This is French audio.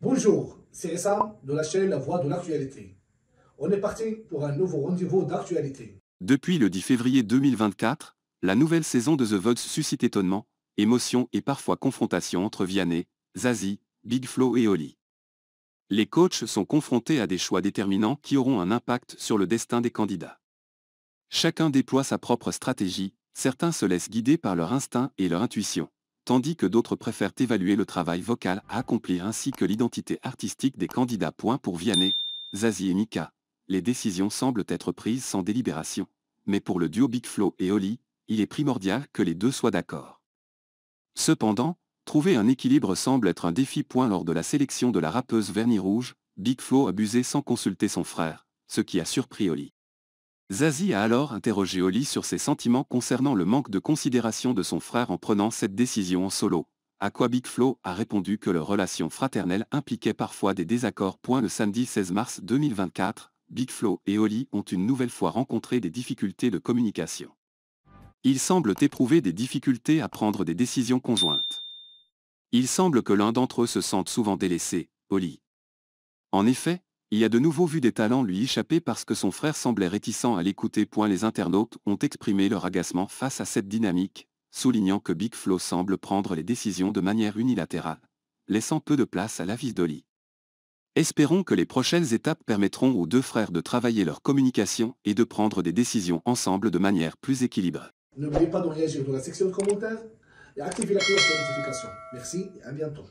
Bonjour, c'est Essa de la chaîne La Voix de l'actualité. On est parti pour un nouveau rendez-vous d'actualité. Depuis le 10 février 2024, la nouvelle saison de The Vox suscite étonnement, émotion et parfois confrontation entre Vianney, Zazie, Big Flo et Oli. Les coachs sont confrontés à des choix déterminants qui auront un impact sur le destin des candidats. Chacun déploie sa propre stratégie, certains se laissent guider par leur instinct et leur intuition tandis que d'autres préfèrent évaluer le travail vocal à accomplir ainsi que l'identité artistique des candidats. Point pour Vianney, Zazie et Mika. Les décisions semblent être prises sans délibération. Mais pour le duo Big Flo et Oli, il est primordial que les deux soient d'accord. Cependant, trouver un équilibre semble être un défi. Point lors de la sélection de la rappeuse Vernis Rouge, Big Flo abusé sans consulter son frère, ce qui a surpris Oli. Zazie a alors interrogé Oli sur ses sentiments concernant le manque de considération de son frère en prenant cette décision en solo. À quoi Big Flo a répondu que leur relation fraternelle impliquait parfois des désaccords. Le samedi 16 mars 2024, Big Flo et Oli ont une nouvelle fois rencontré des difficultés de communication. Ils semblent éprouver des difficultés à prendre des décisions conjointes. Il semble que l'un d'entre eux se sente souvent délaissé, Oli. En effet, il a de nouveau vu des talents lui échapper parce que son frère semblait réticent à l'écouter. Point les internautes ont exprimé leur agacement face à cette dynamique, soulignant que Big Flo semble prendre les décisions de manière unilatérale, laissant peu de place à l'avis d'Oli. Espérons que les prochaines étapes permettront aux deux frères de travailler leur communication et de prendre des décisions ensemble de manière plus équilibrée. N'oubliez pas de dans la section commentaires et la cloche de notification. Merci et à bientôt.